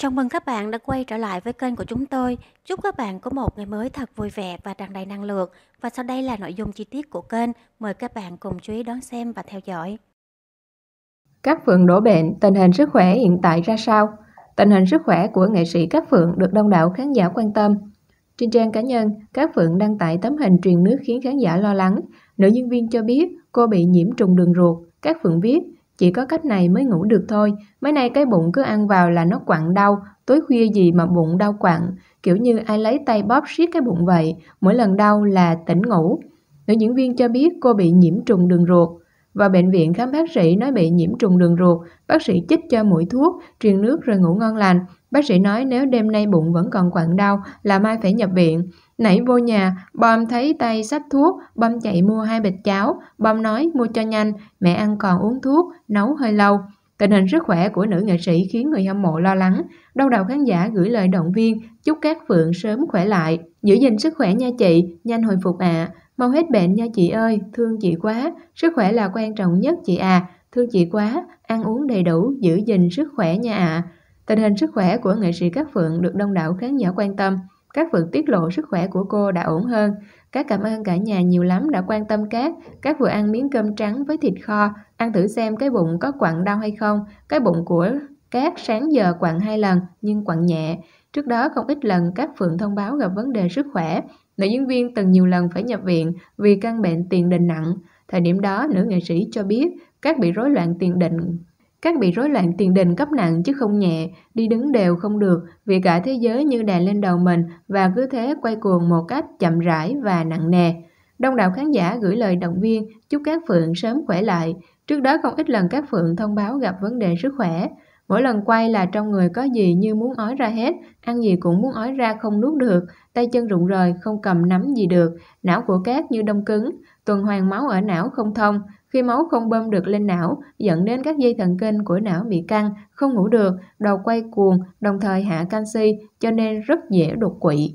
Chào mừng các bạn đã quay trở lại với kênh của chúng tôi. Chúc các bạn có một ngày mới thật vui vẻ và tràn đầy năng lượng. Và sau đây là nội dung chi tiết của kênh. Mời các bạn cùng chú ý đón xem và theo dõi. Các phượng đổ bệnh, tình hình sức khỏe hiện tại ra sao? Tình hình sức khỏe của nghệ sĩ Các Phượng được đông đảo khán giả quan tâm. Trên trang cá nhân, Các Phượng đăng tải tấm hình truyền nước khiến khán giả lo lắng. Nữ nhân viên cho biết cô bị nhiễm trùng đường ruột. Các Phượng viết, chỉ có cách này mới ngủ được thôi. Mấy nay cái bụng cứ ăn vào là nó quặn đau, tối khuya gì mà bụng đau quặn. Kiểu như ai lấy tay bóp siết cái bụng vậy, mỗi lần đau là tỉnh ngủ. Nữ diễn viên cho biết cô bị nhiễm trùng đường ruột. Vào bệnh viện khám bác sĩ nói bị nhiễm trùng đường ruột, bác sĩ chích cho mũi thuốc, truyền nước rồi ngủ ngon lành. Bác sĩ nói nếu đêm nay bụng vẫn còn quặn đau là mai phải nhập viện. Nãy vô nhà, bom thấy tay sách thuốc, bom chạy mua hai bịch cháo, bom nói mua cho nhanh, mẹ ăn còn uống thuốc, nấu hơi lâu. Tình hình sức khỏe của nữ nghệ sĩ khiến người hâm mộ lo lắng. Đông đảo khán giả gửi lời động viên, chúc các Phượng sớm khỏe lại. Giữ gìn sức khỏe nha chị, nhanh hồi phục ạ. À. Mau hết bệnh nha chị ơi, thương chị quá, sức khỏe là quan trọng nhất chị à, thương chị quá, ăn uống đầy đủ, giữ gìn sức khỏe nha ạ. À. Tình hình sức khỏe của nghệ sĩ Cát Phượng được đông đảo khán giả quan tâm. các Phượng tiết lộ sức khỏe của cô đã ổn hơn. các cảm ơn cả nhà nhiều lắm đã quan tâm Cát. các vừa ăn miếng cơm trắng với thịt kho, ăn thử xem cái bụng có quặn đau hay không. Cái bụng của Cát sáng giờ quặn hai lần nhưng quặn nhẹ. Trước đó không ít lần các Phượng thông báo gặp vấn đề sức khỏe, Nữ diễn viên từng nhiều lần phải nhập viện vì căn bệnh tiền đình nặng. Thời điểm đó, nữ nghệ sĩ cho biết các bị rối loạn tiền đình các bị rối loạn tiền đình cấp nặng chứ không nhẹ, đi đứng đều không được vì cả thế giới như đè lên đầu mình và cứ thế quay cuồng một cách chậm rãi và nặng nề. Đông đảo khán giả gửi lời động viên chúc các Phượng sớm khỏe lại. Trước đó không ít lần các Phượng thông báo gặp vấn đề sức khỏe. Mỗi lần quay là trong người có gì như muốn ói ra hết, ăn gì cũng muốn ói ra không nuốt được, tay chân rụng rời, không cầm nắm gì được, não của cát như đông cứng, tuần hoàn máu ở não không thông, khi máu không bơm được lên não, dẫn đến các dây thần kinh của não bị căng, không ngủ được, đầu quay cuồng, đồng thời hạ canxi, cho nên rất dễ đột quỵ.